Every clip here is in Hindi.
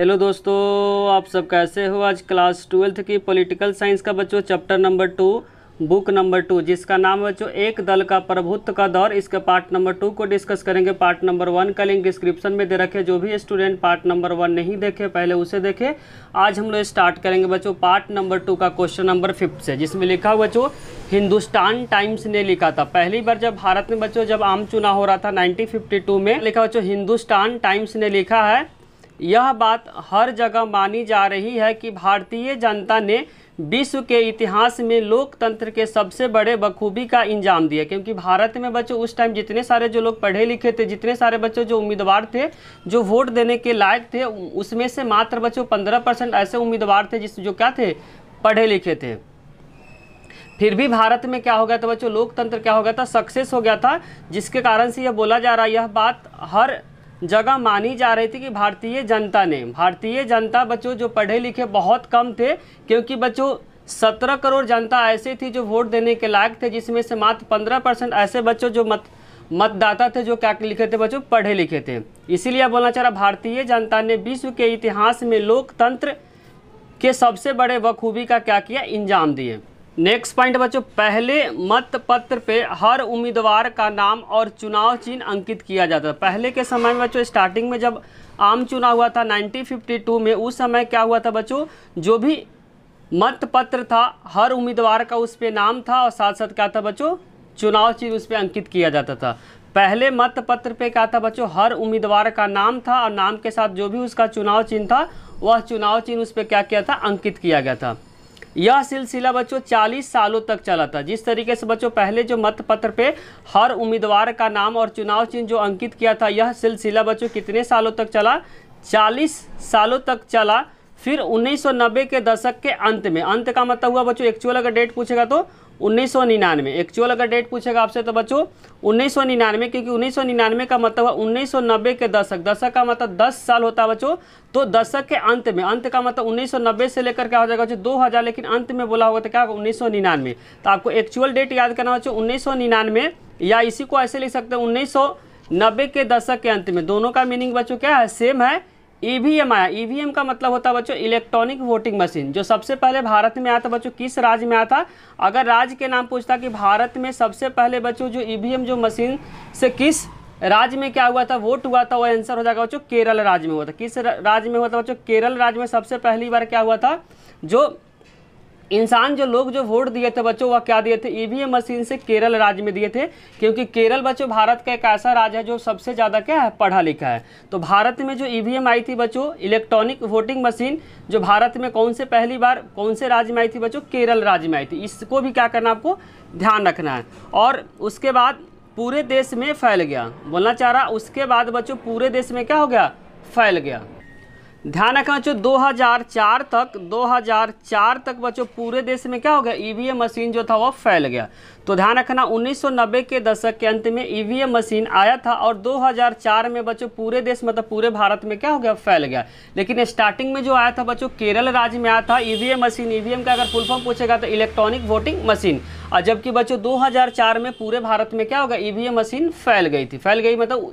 हेलो दोस्तों आप सब कैसे हो आज क्लास ट्वेल्थ की पॉलिटिकल साइंस का बच्चों chapter number two book number two जिसका नाम बच्चों एक दल का प्रभुत्व का दौर इसके पार्ट नंबर टू को डिस्कस करेंगे पार्ट नंबर वन का लिंक डिस्क्रिप्शन में दे रखे जो भी स्टूडेंट पार्ट नंबर वन नहीं देखे पहले उसे देखे आज हम लोग स्टार्ट करेंगे बच्चों पार्ट नंबर टू का क्वेश्चन नंबर फिफ्थ से जिसमें लिखा हुआ बच्चों हिंदुस्तान टाइम्स ने लिखा था पहली बार जब भारत में बच्चों जब आम चुनाव हो रहा था नाइनटीन में लिखा बच्चों हिंदुस्तान टाइम्स ने लिखा है यह बात हर जगह मानी जा रही है कि भारतीय जनता ने विश्व के इतिहास में लोकतंत्र के सबसे बड़े बखूबी का इंजाम दिया क्योंकि भारत में बच्चों उस टाइम जितने सारे जो लोग पढ़े लिखे थे जितने सारे बच्चों जो उम्मीदवार थे जो वोट देने के लायक थे उसमें से मात्र बच्चों पंद्रह परसेंट ऐसे उम्मीदवार थे जिस जो क्या थे पढ़े लिखे थे फिर भी भारत में क्या हो गया था बच्चों लोकतंत्र क्या हो गया था सक्सेस हो गया था जिसके कारण से यह बोला जा रहा है यह बात हर जगह मानी जा रही थी कि भारतीय जनता ने भारतीय जनता बच्चों जो पढ़े लिखे बहुत कम थे क्योंकि बच्चों सत्रह करोड़ जनता ऐसे थी जो वोट देने के लायक थे जिसमें से मात्र पंद्रह परसेंट ऐसे बच्चों जो मत मतदाता थे जो क्या लिखे थे बच्चों पढ़े लिखे थे इसीलिए बोलना चाह रहा भारतीय जनता ने विश्व के इतिहास में लोकतंत्र के सबसे बड़े बखूबी का क्या किया इंजाम दिए नेक्स्ट पॉइंट बच्चों पहले मत पत्र पे हर उम्मीदवार का नाम और चुनाव चिन्ह अंकित किया जाता था पहले के समय में बच्चों स्टार्टिंग में जब आम चुनाव हुआ था 1952 में उस समय क्या हुआ था बच्चों जो भी मत पत्र था हर उम्मीदवार का उस पर नाम था और साथ साथ क्या था बच्चों चुनाव चिन्ह उस पर अंकित किया जाता था पहले मत पत्र पे क्या था बच्चों हर उम्मीदवार का नाम था और नाम के साथ जो भी उसका चुनाव चिन्ह था वह चुनाव चिन्ह उस पर क्या किया था अंकित किया गया था यह सिलसिला बच्चों 40 सालों तक चला था जिस तरीके से बच्चों पहले जो मत पत्र पे हर उम्मीदवार का नाम और चुनाव चिन्ह जो अंकित किया था यह सिलसिला बच्चों कितने सालों तक चला 40 सालों तक चला फिर 1990 के दशक के अंत में अंत का मतलब हुआ बच्चों एक्चुअल अगर डेट पूछेगा तो उन्नीस सौ निन्यानवे एक्चुअल अगर डेट पूछेगा आपसे तो बच्चों उन्नीस सौ निन्यानवे क्योंकि उन्नीस सौ निन्यानवे का मतलब है उन्नीस सौ नब्बे के दशक दशक का मतलब दस साल होता है बच्चों तो दशक के अंत में अंत का मतलब उन्नीस सौ नब्बे से लेकर क्या हो जाएगा बच्चों दो हज़ार लेकिन अंत में बोला होगा तो क्या होगा उन्नीस सौ निन्यानवे तो आपको एक्चुअल डेट याद करना बच्चों उन्नीस सौ निन्यानवे या इसी को ऐसे लिख सकते हैं उन्नीस सौ नब्बे के दशक के अंत में दोनों का मीनिंग बच्चों क्या है सेम है ईवीएम आया ईवीएम का मतलब होता है बच्चों इलेक्ट्रॉनिक वोटिंग मशीन जो सबसे पहले भारत में आया था बच्चों किस राज्य में आया था अगर राज्य के नाम पूछता कि भारत में सबसे पहले बच्चों जो ईवीएम जो मशीन से किस राज्य में क्या हुआ था वोट हुआ था वो आंसर हो जाएगा बच्चों केरल राज्य में हुआ था किस राज्य में हुआ था बच्चों केरल राज्य में सबसे पहली बार क्या हुआ था जो इंसान जो लोग जो वोट दिए थे बच्चों वह क्या दिए थे ईवीएम e मशीन से केरल राज्य में दिए थे क्योंकि केरल बच्चों भारत का एक ऐसा राज्य है जो सबसे ज़्यादा क्या है पढ़ा लिखा है तो भारत में जो ईवीएम e आई थी बच्चों इलेक्ट्रॉनिक वोटिंग मशीन जो भारत में कौन से पहली बार कौन से राज्य में आई थी बच्चों केरल राज्य में आई थी इसको भी क्या करना आपको ध्यान रखना है और उसके बाद पूरे देश में फैल गया बोलना चाह रहा उसके बाद बच्चों पूरे देश में क्या हो गया फैल गया ध्यान रखना बच्चों 2004 तक 2004 तक बच्चों पूरे देश में क्या हो गया ईवीएम e मशीन जो था वो फैल गया तो ध्यान रखना 1990 के दशक के अंत में ईवीएम e मशीन आया था और 2004 में बच्चों पूरे देश मतलब पूरे भारत में क्या हो गया फैल गया लेकिन स्टार्टिंग में जो आया था बच्चों केरल राज्य में आया था ईवीएम e मशीन ईवीएम का अगर फुल फॉर्म पूछेगा तो इलेक्ट्रॉनिक वोटिंग मशीन और जबकि बच्चों दो में पूरे भारत में क्या होगा ईवीएम मशीन फैल गई थी फैल गई मतलब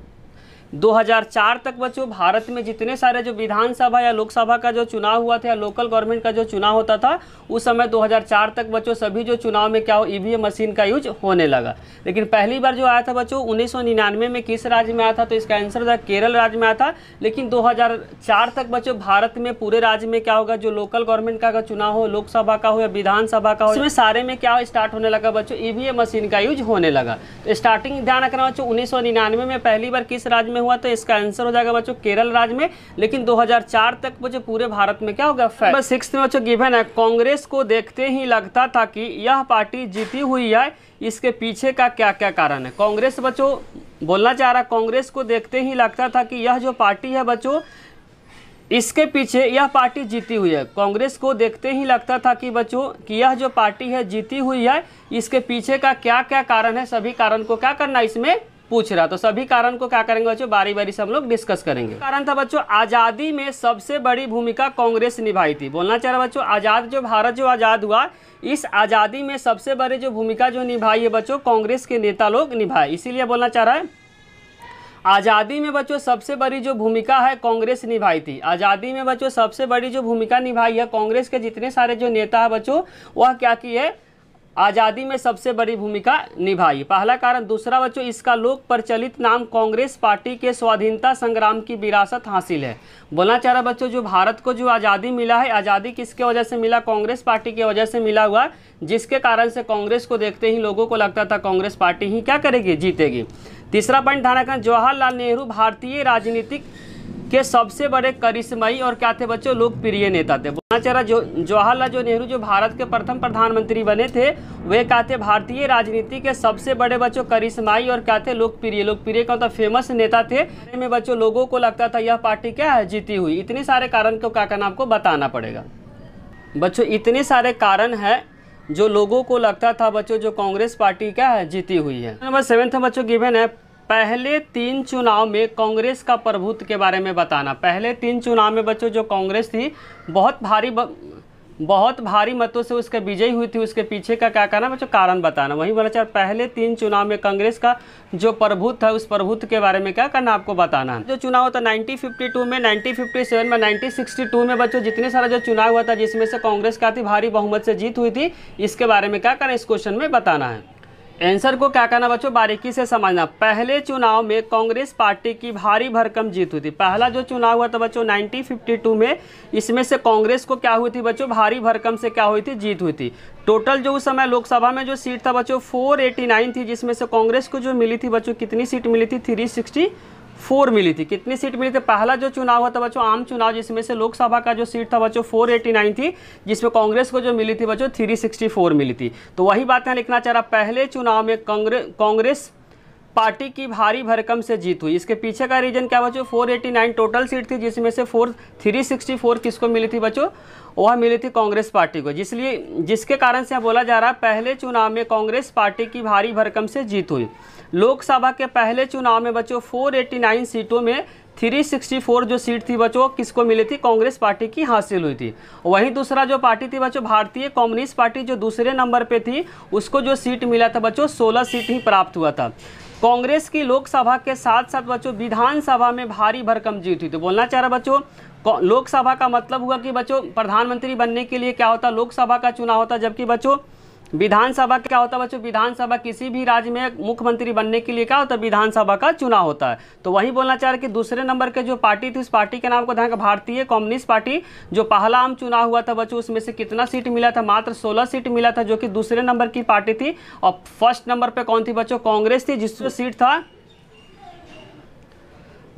2004 तक बच्चों भारत में जितने सारे जो विधानसभा या लोकसभा का जो चुनाव हुआ था या लोकल गवर्नमेंट का जो चुनाव होता था उस समय 2004 तक बच्चों सभी जो चुनाव में क्या हो ईवीएम e मशीन का यूज होने लगा लेकिन पहली बार जो आया था बच्चों उन्नीस में किस राज्य में आया था तो इसका आंसर था केरल राज्य में आया था लेकिन दो तक बच्चों भारत में पूरे राज्य में क्या होगा जो लोकल गवर्नमेंट का चुनाव हो लोकसभा का हो या विधानसभा का हो इसमें सारे में क्या स्टार्ट होने लगा बच्चों ईवीएम e मशीन का यूज होने लगा तो स्टार्टिंग ध्यान रखना बच्चों उन्नीस में पहली बार किस राज्य में हुआ तो इसका आंसर हो जाएगा बच्चों केरल राज्य में लेकिन 2004 तक बच्चों पूरे भारत में क्या होगा नंबर सिक्स में बच्चों गिवन है कांग्रेस को देखते ही लगता था कि यह पार्टी जीती हुई है इसके पीछे का क्या क्या कारण है कांग्रेस बच्चों बोलना चाह रहा कांग्रेस को देखते ही लगता था कि यह जो पार्टी है बच्चों इसके पीछे यह पार्टी जीती हुई है कांग्रेस को देखते ही लगता था कि बच्चों कि यह जो पार्टी है जीती हुई है इसके पीछे का क्या क्या कारण है सभी कारण को क्या करना है इसमें पूछ रहा तो सभी कारण को क्या करेंगे बच्चों बारी बारी से हम लोग डिस्कस करेंगे कारण था बच्चों आज़ादी में सबसे बड़ी भूमिका कांग्रेस निभाई थी बोलना चाह रहा बच्चों आज़ाद जो भारत जो आज़ाद हुआ इस आज़ादी में सबसे बड़ी जो भूमिका जो निभाई है बच्चों कांग्रेस के नेता लोग निभाए इसीलिए बोलना चाह रहा है आज़ादी में बच्चों सबसे बड़ी जो भूमिका है कांग्रेस निभाई थी आज़ादी में बच्चों सबसे बड़ी जो भूमिका निभाई है कांग्रेस के जितने सारे जो नेता है बच्चों वह क्या की है आज़ादी में सबसे बड़ी भूमिका निभाई पहला कारण दूसरा बच्चों इसका लोक प्रचलित नाम कांग्रेस पार्टी के स्वाधीनता संग्राम की विरासत हासिल है बोलना चाह रहा बच्चों जो भारत को जो आज़ादी मिला है आज़ादी किसके वजह से मिला कांग्रेस पार्टी की वजह से मिला हुआ जिसके कारण से कांग्रेस को देखते ही लोगों को लगता था कांग्रेस पार्टी ही क्या करेगी जीतेगी तीसरा पॉइंट धारा जवाहरलाल नेहरू भारतीय राजनीतिक के सबसे बड़े करिश्मई और क्या थे बच्चों लोकप्रिय नेता थे पूर्णाचार्य जो जवाहरलाल जो नेहरू जो भारत के प्रथम प्रधानमंत्री बने थे वे क्या थे भारतीय राजनीति के सबसे बड़े बच्चों करिश्माई और क्या थे लोकप्रिय लोकप्रिय का मतलब तो फेमस नेता थे में बच्चों लोगों को लगता था यह पार्टी क्या है जीती हुई इतने सारे कारण को क्या करना आपको बताना पड़ेगा बच्चों इतने सारे कारण है जो लोगों को लगता था बच्चों जो कांग्रेस पार्टी क्या है जीती हुई है नंबर सेवेंथ बच्चों गिवेन है पहले तीन चुनाव में कांग्रेस का प्रभुत्व के बारे में बताना पहले तीन चुनाव में बच्चों जो कांग्रेस थी बहुत भारी ब... बहुत भारी मतों से उसके विजयी हुई थी उसके पीछे का क्या कहना बच्चों कारण बताना वही बोला चार पहले तीन चुनाव में कांग्रेस का जो प्रभुत्व है उस प्रभुत्व के बारे में क्या करना आपको बताना है जो चुनाव होता है 1952 में 1957 में 1962 में बच्चों जितने सारा जो चुनाव हुआ था जिसमें से कांग्रेस का थी भारी बहुमत से जीत हुई थी इसके बारे में क्या करना इस क्वेश्चन में बताना है आंसर को क्या करना बच्चों बारीकी से समझना पहले चुनाव में कांग्रेस पार्टी की भारी भरकम जीत हुई थी पहला जो चुनाव हुआ था बच्चों 1952 में इसमें से कांग्रेस को क्या हुई थी बच्चों भारी भरकम से क्या हुई थी जीत हुई थी टोटल जो उस समय लोकसभा में जो सीट था बच्चों 489 थी जिसमें से कांग्रेस को जो मिली थी बच्चों कितनी सीट मिली थी थ्री फोर मिली थी कितनी सीट मिली थी पहला जो चुनाव हुआ था बच्चों आम चुनाव जिसमें से लोकसभा का जो सीट था बच्चों नाइन थी जिसमें कांग्रेस को जो मिली थी बच्चों फोर मिली थी तो वही बात यहाँ लिखना चाह रहा पहले चुनाव में कांग्रेस कांग्रेस पार्टी की भारी भरकम से जीत हुई इसके पीछे का रीजन क्या बच्चों 489 टोटल सीट थी जिसमें से फोर थ्री किसको मिली थी बच्चों वह मिली थी कांग्रेस पार्टी को जिसलिए जिसके कारण से बोला जा रहा है पहले चुनाव में कांग्रेस पार्टी की भारी भरकम से जीत हुई लोकसभा के पहले चुनाव में बच्चों 489 सीटों में 364 जो सीट थी बच्चों किसको मिली थी कांग्रेस पार्टी की हासिल हुई थी वहीं दूसरा जो पार्टी थी बच्चों भारतीय कम्युनिस्ट पार्टी जो दूसरे नंबर पे थी उसको जो सीट मिला था बच्चों 16 सीट ही प्राप्त हुआ था कांग्रेस की लोकसभा के साथ साथ बच्चों विधानसभा में भारी भरकम जीत हुई तो बोलना चाह रहा बच्चों लोकसभा का मतलब हुआ कि बच्चों प्रधानमंत्री बनने के लिए क्या होता लोकसभा का चुनाव होता जबकि बच्चों विधानसभा क्या होता है बच्चों विधानसभा किसी भी राज्य में मुख्यमंत्री बनने के लिए क्या होता है विधानसभा का चुनाव होता है तो वही बोलना चाह रहे कि दूसरे नंबर के जो पार्टी थी उस पार्टी के नाम को ध्यान भारतीय कम्युनिस्ट पार्टी जो पहला आम चुनाव हुआ था बच्चों उसमें से कितना सीट मिला था मात्र सोलह सीट मिला था जो कि दूसरे नंबर की पार्टी थी और फर्स्ट नंबर पर कौन थी बच्चों कांग्रेस थी जिसमें सीट था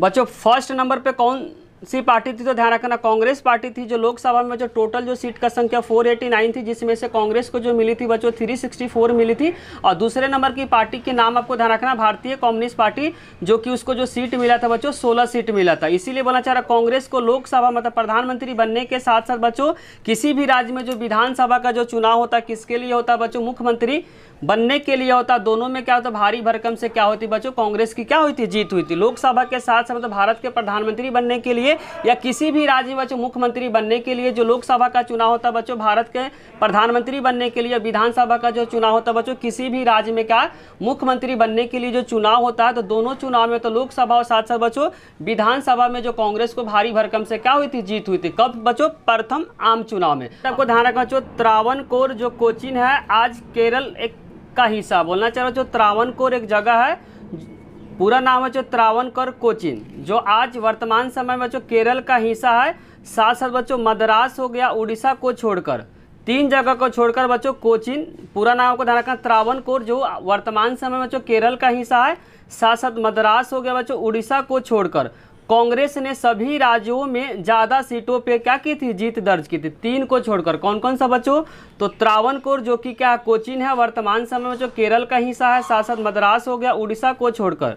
बच्चों फर्स्ट नंबर पर कौन सी पार्टी थी तो ध्यान रखना कांग्रेस पार्टी थी जो लोकसभा में जो टोटल जो सीट का संख्या 489 थी जिसमें से कांग्रेस को जो मिली थी बच्चों 364 मिली थी और दूसरे नंबर की पार्टी के नाम आपको ध्यान रखना भारतीय कम्युनिस्ट पार्टी जो कि उसको जो सीट मिला था बच्चों सोलह सीट मिला था इसीलिए बोलना चाह रहा कांग्रेस को लोकसभा मतलब प्रधानमंत्री बनने के साथ साथ बच्चों किसी भी राज्य में जो विधानसभा का जो चुनाव होता किसके लिए होता बच्चों मुख्यमंत्री बनने के लिए होता दोनों में क्या होता भारी भरकम से क्या होती बच्चों कांग्रेस की क्या हुई थी जीत हुई थी लोकसभा के साथ साथ मतलब भारत के प्रधानमंत्री बनने के लिए या किसी भी राज्य में बच्चों मुख्यमंत्री बनने के लिए जो लोकसभा का चुनाव होता बच्चों भारत के प्रधानमंत्री बनने के लिए विधानसभा का जो चुनाव होता बच्चों किसी भी राज्य में क्या मुख्यमंत्री बनने के लिए जो चुनाव होता है तो दोनों चुनाव में तो लोकसभा और साथ साथ बच्चों विधानसभा में जो कांग्रेस को भारी भरकम से क्या हुई थी जीत हुई थी कब बच्चों प्रथम आम चुनाव में आपको ध्यान रखना बच्चों त्रावन जो कोचिन है आज केरल एक का हिस्सा बोलना चाह रहा जो कोर एक जगह है पूरा नाम है जो त्रावणकोर कोचिन जो आज वर्तमान समय में जो केरल का हिस्सा है साथ साथ बच्चों मद्रास हो गया उड़ीसा को छोड़कर तीन जगह को छोड़कर बच्चों कोचिन पूरा नाम को ध्यान रखना कोर जो वर्तमान समय में जो केरल का हिस्सा है साथ साथ मद्रास हो गया बच्चों उड़ीसा को छोड़कर कांग्रेस ने सभी राज्यों में ज़्यादा सीटों पे क्या की थी जीत दर्ज की थी तीन को छोड़कर कौन कौन सा बच्चों तो त्रावणकोर जो कि क्या कोचिन है वर्तमान समय में जो केरल का हिस्सा है साथ साथ मद्रास हो गया उड़ीसा को छोड़कर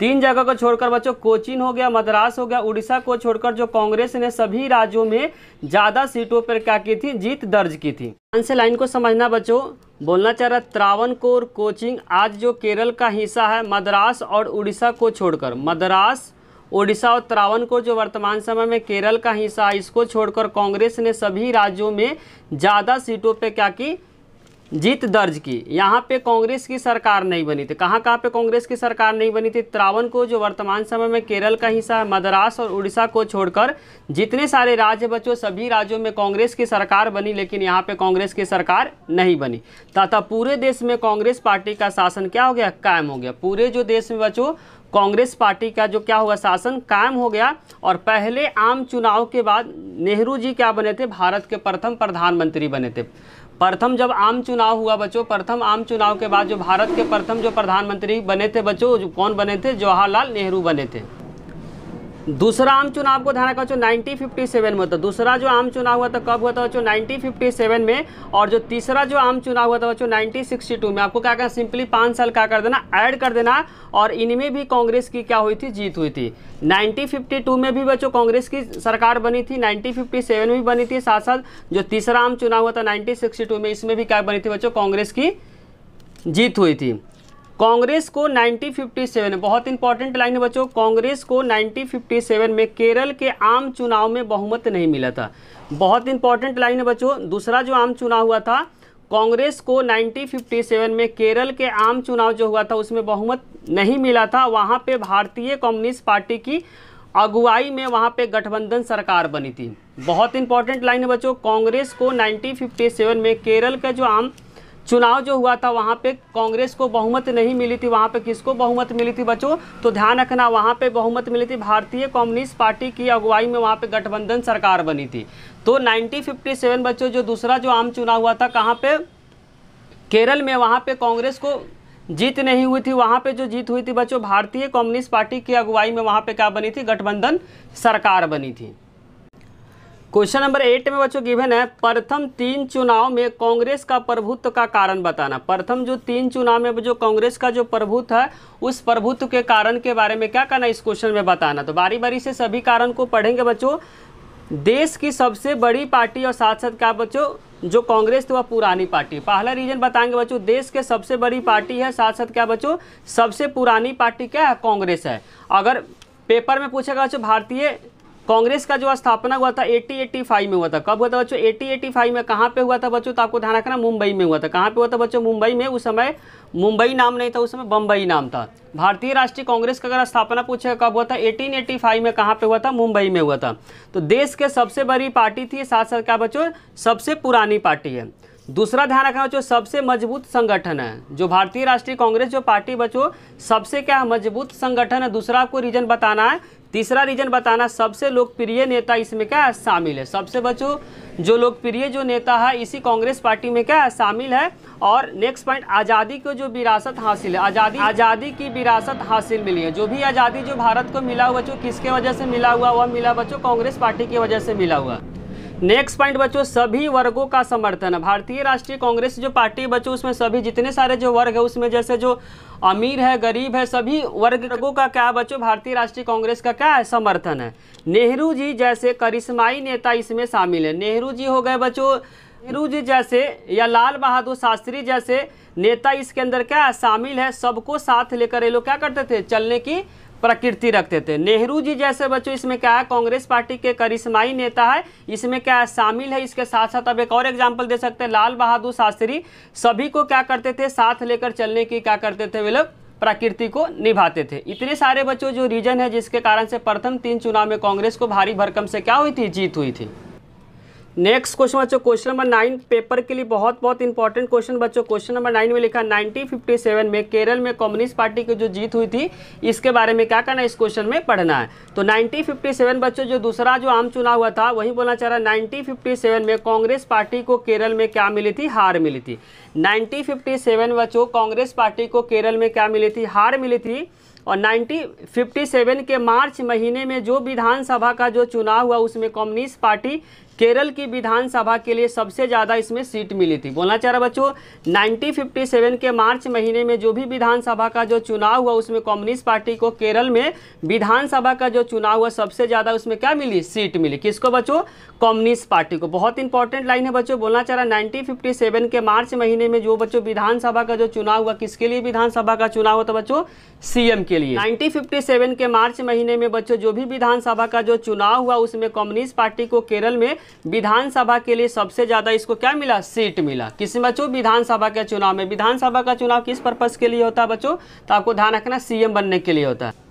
तीन जगह को छोड़कर बच्चों कोचिन हो गया मद्रास हो गया उड़ीसा को छोड़कर जो कांग्रेस ने सभी राज्यों में ज़्यादा सीटों पर क्या की थी जीत दर्ज की थी से लाइन को समझना बच्चों बोलना चाह रहा त्रावन कोर कोचिंग आज जो केरल का हिस्सा है मद्रास और उड़ीसा को छोड़कर मद्रास ओडिशा और त्रावन को जो वर्तमान समय में केरल का हिस्सा है इसको छोड़कर कांग्रेस ने सभी राज्यों में ज़्यादा सीटों पे क्या की जीत दर्ज की यहाँ पे कांग्रेस की सरकार नहीं बनी थी कहाँ कहाँ पे कांग्रेस की सरकार नहीं बनी थी त्रावन को जो वर्तमान समय में केरल का हिस्सा है मद्रास और उड़ीसा को छोड़कर जितने सारे राज्य बचो सभी राज्यों में कांग्रेस की सरकार बनी लेकिन यहाँ पे कांग्रेस की सरकार नहीं बनी तथा पूरे देश में कांग्रेस पार्टी का शासन क्या हो गया कायम हो गया पूरे जो देश में बचो कांग्रेस पार्टी का जो क्या हुआ शासन कायम हो गया और पहले आम चुनाव के बाद नेहरू जी क्या बने थे भारत के प्रथम प्रधानमंत्री बने थे प्रथम जब आम चुनाव हुआ बच्चों प्रथम आम चुनाव के बाद जो भारत के प्रथम जो प्रधानमंत्री बने थे बच्चों कौन बने थे जवाहरलाल नेहरू बने थे दूसरा आम चुनाव को ध्यान रखा जो 1957 में था दूसरा जो आम चुनाव हुआ था कब हुआ था जो 1957 में और जो तीसरा जो आम चुनाव हुआ था जो 1962 में आपको क्या करना सिंपली पाँच साल क्या कर देना ऐड कर देना और इनमें भी कांग्रेस की क्या हुई थी जीत हुई थी 1952 में भी बच्चों कांग्रेस की सरकार बनी थी सेवन में भी बनी थी साथ साथ जो तीसरा आम चुनाव हुआ था टू में इसमें भी क्या बनी थी बच्चों कांग्रेस की जीत हुई थी कांग्रेस को 1957 बहुत इंपॉर्टेंट लाइन है बच्चों कांग्रेस को 1957 में केरल के आम चुनाव में बहुमत नहीं मिला था बहुत इंपॉर्टेंट लाइन है बच्चों दूसरा जो आम चुनाव हुआ था कांग्रेस को 1957 में केरल के आम चुनाव जो हुआ था उसमें बहुमत नहीं मिला था वहाँ पे भारतीय कम्युनिस्ट पार्टी की अगुवाई में वहाँ पर गठबंधन सरकार बनी थी बहुत इंपॉर्टेंट लाइन है बच्चों कांग्रेस को नाइन्टीन में केरल का जो आम चुनाव जो हुआ था वहाँ पे कांग्रेस को बहुमत नहीं मिली थी वहाँ पे किसको बहुमत मिली थी बच्चों तो ध्यान रखना वहाँ पे बहुमत मिली थी भारतीय कम्युनिस्ट पार्टी की अगुवाई में वहाँ पे गठबंधन सरकार बनी थी तो 1957 बच्चों जो दूसरा जो आम चुनाव हुआ था कहाँ पे केरल में वहाँ पे कांग्रेस को जीत नहीं हुई थी वहाँ पे जो जीत हुई थी बच्चों भारतीय कम्युनिस्ट पार्टी की अगुवाई में वहाँ पे क्या बनी थी गठबंधन सरकार बनी थी क्वेश्चन नंबर एट में बच्चों गिवन है प्रथम तीन चुनाव में कांग्रेस का प्रभुत्व का कारण बताना प्रथम जो तीन चुनाव में जो कांग्रेस का जो प्रभुत्व है उस प्रभुत्व के कारण के बारे में क्या करना इस क्वेश्चन में बताना तो बारी बारी से सभी कारण को पढ़ेंगे बच्चों देश की सबसे बड़ी पार्टी और साथ साथ क्या बच्चों जो कांग्रेस थी तो वह पुरानी पार्टी पहला रीजन बताएंगे बच्चों देश के सबसे बड़ी पार्टी है साथ साथ क्या बच्चों सबसे पुरानी पार्टी क्या है कांग्रेस है अगर पेपर में पूछेगा बच्चों भारतीय कांग्रेस का जो स्थापना हुआ था फाइव में हुआ था कब हुआ था बच्चों एटी एटी फाइव में कहाँ पे हुआ था बच्चों तो आपको ध्यान रखना मुंबई में हुआ था कहाँ पे हुआ था बच्चों मुंबई में उस समय मुंबई नाम नहीं था उस समय बम्बई नाम था भारतीय राष्ट्रीय कांग्रेस का अगर स्थापना पूछेगा कब हुआ था एटीन में कहाँ पे हुआ था मुंबई में हुआ था तो देश के सबसे बड़ी पार्टी थी साथ साथ क्या बच्चों सबसे पुरानी पार्टी है दूसरा ध्यान रखना बच्चों सबसे मजबूत संगठन है जो भारतीय राष्ट्रीय कांग्रेस जो पार्टी बच्चों सबसे क्या मजबूत संगठन है दूसरा आपको रीजन बताना है तीसरा रीजन बताना सबसे लोकप्रिय नेता इसमें क्या शामिल है सबसे बच्चों जो लोकप्रिय जो नेता है इसी कांग्रेस पार्टी में क्या शामिल है और नेक्स्ट पॉइंट आज़ादी को जो विरासत हासिल है आज़ादी आज़ादी की विरासत हासिल मिली है जो भी आज़ादी जो भारत को मिला हुआ बच्चों किसके वजह से मिला हुआ वह मिला बच्चों कांग्रेस पार्टी की वजह से मिला हुआ नेक्स्ट पॉइंट बच्चों सभी वर्गों का समर्थन भारतीय राष्ट्रीय कांग्रेस जो पार्टी बच्चों उसमें सभी जितने सारे जो वर्ग है उसमें जैसे जो अमीर है गरीब है सभी वर्गों का क्या बच्चों भारतीय राष्ट्रीय कांग्रेस का क्या है समर्थन है नेहरू जी जैसे करिश्माई नेता इसमें शामिल है नेहरू जी हो गए बच्चों नेहरू जी जैसे या लाल बहादुर शास्त्री जैसे नेता इसके अंदर क्या शामिल है सबको साथ लेकर ये लोग क्या करते थे चलने की प्रकृति रखते थे नेहरू जी जैसे बच्चों इसमें क्या है कांग्रेस पार्टी के करिश्माई नेता है इसमें क्या है शामिल है इसके साथ साथ अब एक और एग्जाम्पल दे सकते हैं लाल बहादुर शास्त्री सभी को क्या करते थे साथ लेकर चलने की क्या करते थे वे लोग प्रकृति को निभाते थे इतने सारे बच्चों जो रीजन है जिसके कारण से प्रथम तीन चुनाव में कांग्रेस को भारी भरकम से क्या हुई थी जीत हुई थी नेक्स्ट क्वेश्चन बच्चों क्वेश्चन नंबर नाइन पेपर के लिए बहुत बहुत इंपॉर्टेंट क्वेश्चन बच्चों क्वेश्चन नंबर नाइन में लिखा 1957 में केरल में कम्युनिस्ट पार्टी की जो जीत हुई थी इसके बारे में क्या करना है इस क्वेश्चन में पढ़ना है तो 1957 बच्चों जो दूसरा जो आम चुनाव हुआ था वही बोलना चाह रहा है 1957 में कांग्रेस पार्टी को केरल में क्या मिली थी हार मिली थी नाइनटीन बच्चों कांग्रेस पार्टी को केरल में क्या मिली थी हार मिली थी और 1957 के मार्च महीने में जो विधानसभा का जो चुनाव हुआ उसमें कम्युनिस्ट पार्टी केरल की विधानसभा के लिए सबसे ज़्यादा इसमें सीट मिली थी बोलना चाह रहा बच्चों 1957 के मार्च महीने में जो भी विधानसभा का जो चुनाव हुआ उसमें कम्युनिस्ट पार्टी को केरल में विधानसभा का जो चुनाव हुआ सबसे ज़्यादा उसमें क्या मिली सीट मिली किसको बच्चों कम्युनिस्ट पार्टी को बहुत इंपॉर्टेंट लाइन है बच्चों बोलना चाह रहा नाइनटीन के मार्च महीने में जो बच्चों विधानसभा का जो चुनाव हुआ किसके लिए विधानसभा का चुनाव हुआ था बच्चों सीएम के लिए नाइनटीन के मार्च महीने में बच्चों जो भी विधानसभा का जो चुनाव हुआ उसमें कम्युनिस्ट पार्टी को केरल में विधानसभा के लिए सबसे ज़्यादा इसको क्या मिला सीट मिला किसी बच्चों विधानसभा के चुनाव में विधानसभा का चुनाव किस पर्पज़ के लिए होता है बच्चों तो आपको ध्यान रखना सीएम बनने के लिए होता है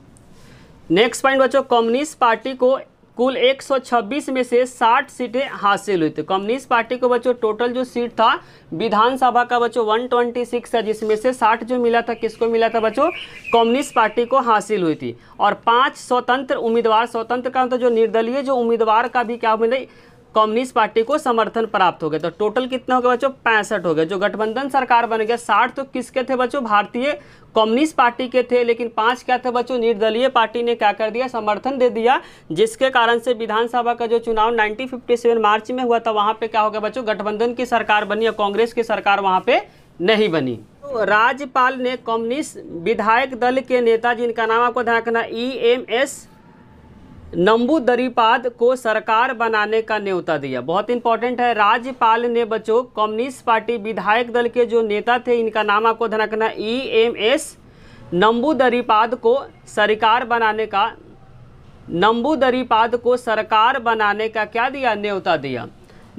नेक्स्ट पॉइंट बच्चों कम्युनिस्ट पार्टी को कुल 126 में से 60 सीटें हासिल हुई थी कम्युनिस्ट पार्टी को बच्चों टोटल जो सीट था विधानसभा का बच्चों 126 ट्वेंटी था जिसमें से 60 जो मिला था किसको मिला था बच्चों कम्युनिस्ट पार्टी को हासिल हुई थी और पांच स्वतंत्र उम्मीदवार स्वतंत्र का मतलब जो निर्दलीय जो उम्मीदवार का भी क्या मतलब कम्युनिस्ट पार्टी को समर्थन प्राप्त हो गया तो टोटल कितना हो गया बच्चों पैंसठ हो गया जो गठबंधन सरकार बन गया साठ तो किसके थे बच्चों भारतीय कम्युनिस्ट पार्टी के थे लेकिन पांच क्या थे बच्चों निर्दलीय पार्टी ने क्या कर दिया समर्थन दे दिया जिसके कारण से विधानसभा का जो चुनाव 1957 मार्च में हुआ था वहां पे क्या हो गया बच्चों गठबंधन की सरकार बनी और कांग्रेस की सरकार वहां पे नहीं बनी तो राज्यपाल ने कम्युनिस्ट विधायक दल के नेता जिनका नाम आपको ध्यान रखना ई एम एस नंबू दरीपाद को सरकार बनाने का न्योता दिया बहुत इंपॉर्टेंट है राज्यपाल ने बच्चों कम्युनिस्ट पार्टी विधायक दल के जो नेता थे इनका नाम आपको ध्यान रखना ई एम एस नंबू दरीपाद को सरकार बनाने का नंबू दरीपाद को सरकार बनाने का क्या दिया न्योता दिया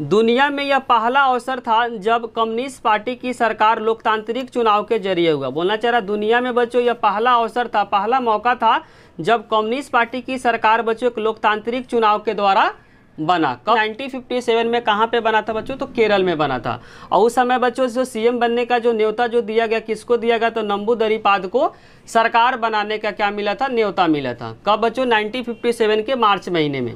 दुनिया में यह पहला अवसर था जब कम्युनिस्ट पार्टी की सरकार लोकतांत्रिक चुनाव के जरिए हुआ बोलना चाह रहा दुनिया में बच्चों यह पहला अवसर था पहला मौका था जब कम्युनिस्ट पार्टी की सरकार बच्चों एक लोकतांत्रिक चुनाव के द्वारा बना कब 1957 में कहाँ पे बना था बच्चों तो केरल में बना था और उस समय बच्चों जो सीएम बनने का जो न्योता जो दिया गया किसको दिया गया तो नंबू दरीपाद को सरकार बनाने का क्या मिला था न्योता मिला था कब बच्चों 1957 के मार्च महीने में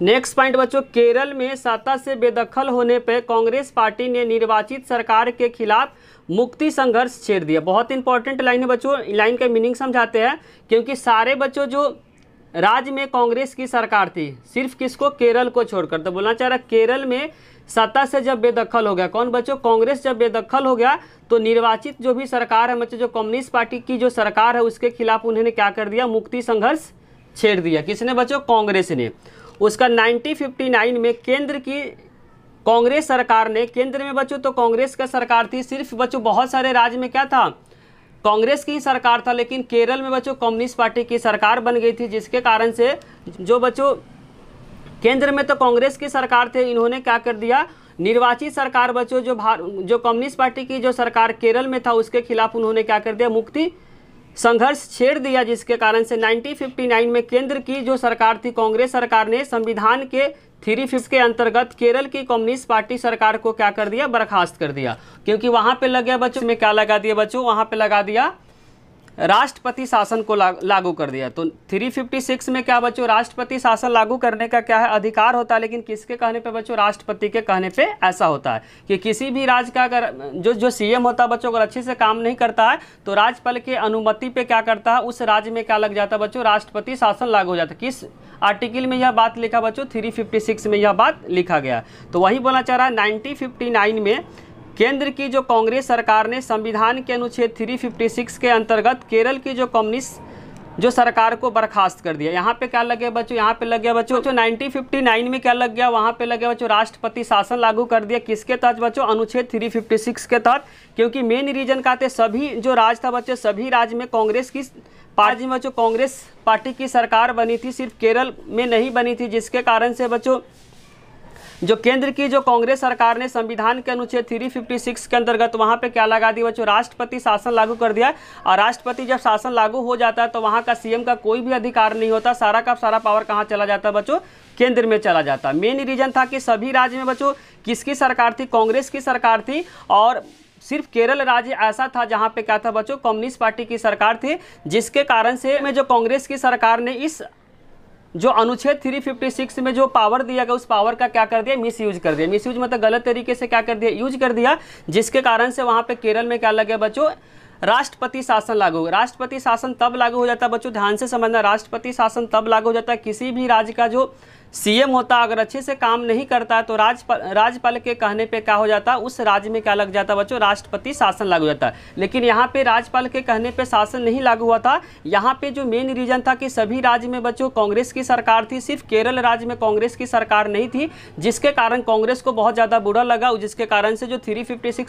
नेक्स्ट पॉइंट बच्चों केरल में सत्ता से बेदखल होने पर कांग्रेस पार्टी ने निर्वाचित सरकार के खिलाफ मुक्ति संघर्ष छेड़ दिया बहुत इंपॉर्टेंट लाइन है बच्चों लाइन का मीनिंग समझाते हैं क्योंकि सारे बच्चों जो राज्य में कांग्रेस की सरकार थी सिर्फ किसको केरल को छोड़कर तो बोलना चाह रहा केरल में सत्ता से जब बेदखल हो गया कौन बच्चों कांग्रेस जब बेदखल हो गया तो निर्वाचित जो भी सरकार है बच्चों जो कम्युनिस्ट पार्टी की जो सरकार है उसके खिलाफ उन्होंने क्या कर दिया मुक्ति संघर्ष छेड़ दिया किसने बच्चों कांग्रेस ने उसका 1959 में केंद्र की कांग्रेस सरकार ने केंद्र में बच्चों तो कांग्रेस का सरकार थी सिर्फ बच्चों बहुत सारे राज्य में क्या था कांग्रेस की ही सरकार था लेकिन केरल में बच्चों कम्युनिस्ट पार्टी की सरकार बन गई थी जिसके कारण से जो बच्चों केंद्र में तो कांग्रेस की सरकार थे इन्होंने क्या कर दिया निर्वाचित सरकार बच्चों जो भार जो कम्युनिस्ट पार्टी की जो सरकार केरल में था उसके खिलाफ उन्होंने क्या कर दिया मुक्ति संघर्ष छेड़ दिया जिसके कारण से 1959 में केंद्र की जो सरकार थी कांग्रेस सरकार ने संविधान के थ्री फिफ्थ के अंतर्गत केरल की कम्युनिस्ट पार्टी सरकार को क्या कर दिया बर्खास्त कर दिया क्योंकि वहां पे लग गया बच्चों में क्या लगा दिया बच्चों वहां पे लगा दिया राष्ट्रपति शासन को लागू कर दिया तो 356 में क्या बच्चों राष्ट्रपति शासन लागू करने का क्या है अधिकार होता है लेकिन किसके कहने पे बच्चों राष्ट्रपति के कहने पे ऐसा होता है कि किसी भी राज्य का अगर जो जो सीएम होता है बच्चों अगर अच्छे से काम नहीं करता है तो राज्यपाल के अनुमति पे क्या करता है उस राज्य में क्या लग जाता है बच्चों राष्ट्रपति शासन लागू हो जाता है किस आर्टिकल में यह बात लिखा बच्चों थ्री में यह बात लिखा गया तो वही बोला चाह रहा है नाइनटीन में केंद्र की जो कांग्रेस सरकार ने संविधान के अनुच्छेद 356 के अंतर्गत केरल की जो कम्युनिस्ट जो सरकार को बर्खास्त कर दिया यहाँ पे क्या लगे बच्चों यहाँ पे लग गया बच्चों जो 1959 में क्या लग गया वहाँ पे लग गया बच्चों राष्ट्रपति शासन लागू कर दिया किसके तहत बच्चों अनुच्छेद 356 के तहत क्योंकि मेन रीजन का थे सभी जो राज था बच्चों सभी राज्य में कांग्रेस की पार्टी में बच्चों कांग्रेस पार्टी की सरकार बनी थी सिर्फ केरल में नहीं बनी थी जिसके कारण से बच्चों जो केंद्र की जो कांग्रेस सरकार ने संविधान के अनुच्छेद 356 के अंतर्गत वहाँ पे क्या लगा दिया बच्चों राष्ट्रपति शासन लागू कर दिया और राष्ट्रपति जब शासन लागू हो जाता है तो वहाँ का सीएम का कोई भी अधिकार नहीं होता सारा का सारा पावर कहाँ चला जाता बच्चों केंद्र में चला जाता मेन रीजन था कि सभी राज्य में बच्चों किसकी सरकार थी कांग्रेस की सरकार थी और सिर्फ केरल राज्य ऐसा था जहां पे क्या था बच्चों कम्युनिस्ट पार्टी की सरकार थी जिसके कारण से में जो कांग्रेस की सरकार ने इस जो अनुच्छेद 356 में जो पावर दिया गया उस पावर का क्या कर दिया मिस यूज कर दिया मिस यूज मतलब गलत तरीके से क्या कर दिया यूज कर दिया जिसके कारण से वहां पे केरल में क्या लग गया बच्चों राष्ट्रपति शासन लागू राष्ट्रपति शासन तब लागू हो जाता है बच्चों ध्यान से समझना राष्ट्रपति शासन तब लागू हो जाता है किसी भी राज्य का जो सीएम होता अगर अच्छे से काम नहीं करता तो राज्यपाल राज्यपाल के कहने पे क्या हो जाता उस राज्य में क्या लग जाता बच्चों राष्ट्रपति शासन लागू हो जाता लेकिन यहाँ पे राज्यपाल के कहने पे शासन नहीं लागू हुआ था यहाँ पे जो मेन रीजन था कि सभी राज्य में बच्चों कांग्रेस की सरकार थी सिर्फ केरल राज्य में कांग्रेस की सरकार नहीं थी जिसके कारण कांग्रेस को बहुत ज़्यादा बुरा लगा जिसके कारण से जो थ्री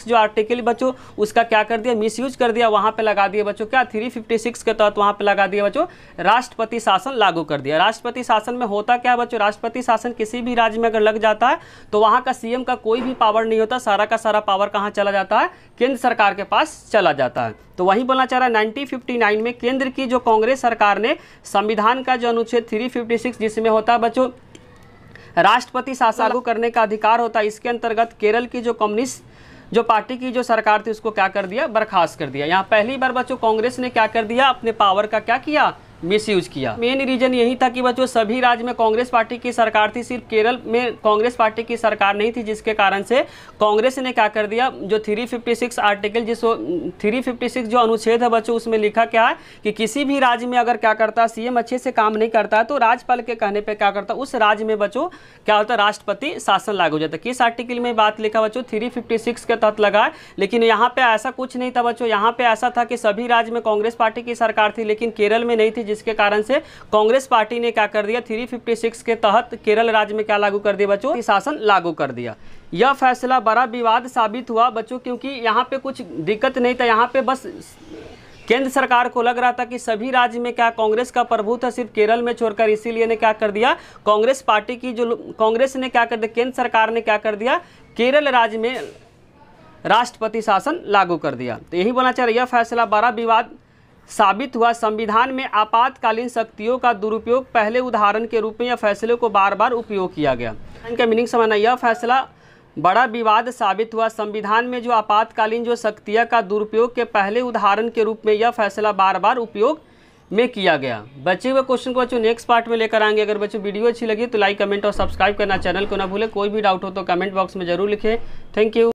जो आर्टिकल बच्चों उसका क्या कर दिया मिस कर दिया वहाँ पर लगा दिया बच्चों क्या थ्री के तहत वहाँ पर लगा दिया बच्चों राष्ट्रपति शासन लागू कर दिया राष्ट्रपति शासन में होता क्या बच्चों राष्ट्रपति शासन किसी भी राज्य में अगर लग जाता है तो वहाँ का सीएम का कोई भी पावर नहीं होता सारा का सारा पावर कहाँ चला जाता है केंद्र सरकार के पास चला जाता है तो वही बोलना चाह रहा है नाइनटीन में केंद्र की जो कांग्रेस सरकार ने संविधान का जो अनुच्छेद थ्री जिसमें होता है बच्चों राष्ट्रपति शासन लागू करने का अधिकार होता है इसके अंतर्गत केरल की जो कम्युनिस्ट जो पार्टी की जो सरकार थी उसको क्या कर दिया बर्खास्त कर दिया यहाँ पहली बार बच्चों कांग्रेस ने क्या कर दिया अपने पावर का क्या किया यूज किया मेन रीजन यही था कि बच्चों सभी राज्य में कांग्रेस पार्टी की सरकार थी सिर्फ केरल में कांग्रेस पार्टी की सरकार नहीं थी जिसके कारण से कांग्रेस ने क्या कर दिया जो 356 आर्टिकल जिस 356 जो अनुच्छेद है बच्चों उसमें लिखा क्या है कि किसी भी राज्य में अगर क्या करता है सीएम अच्छे से काम नहीं करता है तो राज्यपाल के कहने पर क्या करता उस राज्य में बच्चों क्या होता है राष्ट्रपति शासन लागू हो जाता किस आर्टिकल में बात लिखा बच्चों थ्री के तहत लगा लेकिन यहाँ पे ऐसा कुछ नहीं था बच्चों यहाँ पे ऐसा था कि सभी राज्य में कांग्रेस पार्टी की सरकार थी लेकिन केरल में नहीं थी थी जिसके कारण से कांग्रेस पार्टी ने क्या कर दिया 356 के तहत केरल राज्य में क्या लागू कर दिया बच्चों शासन लागू कर दिया यह फैसला बड़ा विवाद साबित हुआ बच्चों क्योंकि यहाँ पे कुछ दिक्कत नहीं था यहाँ पे बस केंद्र सरकार को लग रहा था कि सभी राज्य में क्या कांग्रेस का प्रभुत्व सिर्फ केरल में छोड़कर इसीलिए ने क्या कर दिया कांग्रेस पार्टी की जो कांग्रेस ने क्या कर दिया केंद्र सरकार ने क्या कर दिया केरल राज्य में राष्ट्रपति शासन लागू कर दिया तो यही बोलना चाह रहा यह फैसला बड़ा विवाद साबित हुआ संविधान में आपातकालीन शक्तियों का दुरुपयोग पहले उदाहरण के रूप में यह फैसले को बार बार उपयोग किया गया इनका मीनिंग समझना यह फैसला बड़ा विवाद साबित हुआ संविधान में जो आपातकालीन जो शक्तियाँ का दुरुपयोग के पहले उदाहरण के रूप में यह फैसला बार बार उपयोग में किया गया बच्चे हुए क्वेश्चन को बच्चों नेक्स्ट पार्ट में लेकर आएंगे अगर बच्चों वीडियो अच्छी लगी तो लाइक कमेंट और सब्सक्राइब करना चैनल को ना भूलें कोई भी डाउट हो तो कमेंट बॉक्स में जरूर लिखें थैंक यू